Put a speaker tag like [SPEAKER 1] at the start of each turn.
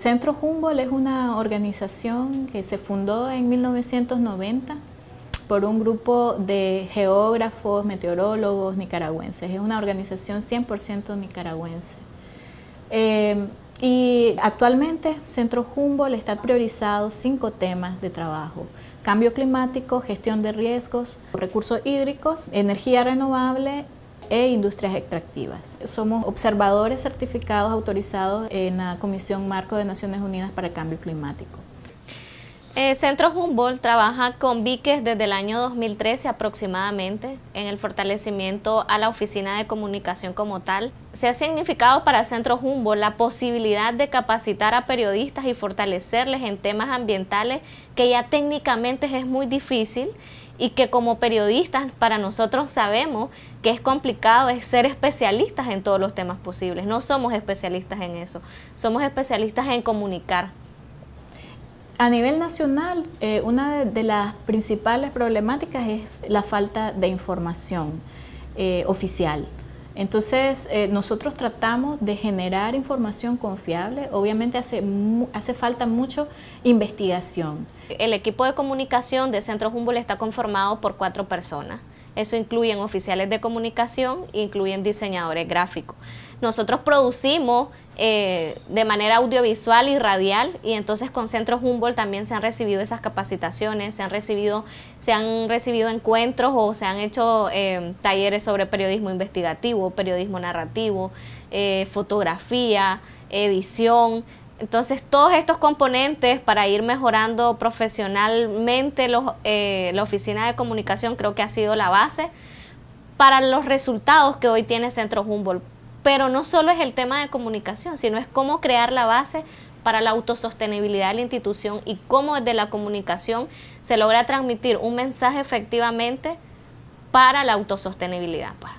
[SPEAKER 1] Centro Humboldt es una organización que se fundó en 1990 por un grupo de geógrafos, meteorólogos nicaragüenses. Es una organización 100% nicaragüense. Eh, y actualmente Centro Humboldt está priorizado cinco temas de trabajo. Cambio climático, gestión de riesgos, recursos hídricos, energía renovable e industrias extractivas. Somos observadores certificados autorizados en la Comisión Marco de Naciones Unidas para el Cambio Climático.
[SPEAKER 2] El eh, Centro Humboldt trabaja con Viques desde el año 2013 aproximadamente en el fortalecimiento a la oficina de comunicación como tal. Se ha significado para Centro Humboldt la posibilidad de capacitar a periodistas y fortalecerles en temas ambientales que ya técnicamente es muy difícil y que como periodistas para nosotros sabemos que es complicado ser especialistas en todos los temas posibles. No somos especialistas en eso, somos especialistas en comunicar.
[SPEAKER 1] A nivel nacional, eh, una de, las principales problemáticas es la falta de información eh, oficial. Entonces, eh, nosotros tratamos de generar información confiable. Obviamente hace,
[SPEAKER 2] hace falta mucho
[SPEAKER 1] investigación. El
[SPEAKER 2] equipo de comunicación de Centro Humboldt está conformado por cuatro personas. Eso incluyen oficiales de comunicación, incluyen diseñadores gráficos. Nosotros producimos eh, de manera audiovisual y radial y entonces con Centro Humboldt también se han recibido esas capacitaciones, se han recibido, se han recibido encuentros o se han hecho eh, talleres sobre periodismo investigativo, periodismo narrativo, eh, fotografía, edición. Entonces, todos estos componentes para ir mejorando profesionalmente eh, la oficina de comunicación creo que ha sido la base para los resultados que hoy tiene Centro Humboldt. Pero no solo es el tema de comunicación, sino es cómo crear la base para la autosostenibilidad de la institución y cómo desde la comunicación se logra transmitir un mensaje efectivamente para la autosostenibilidad. Pues.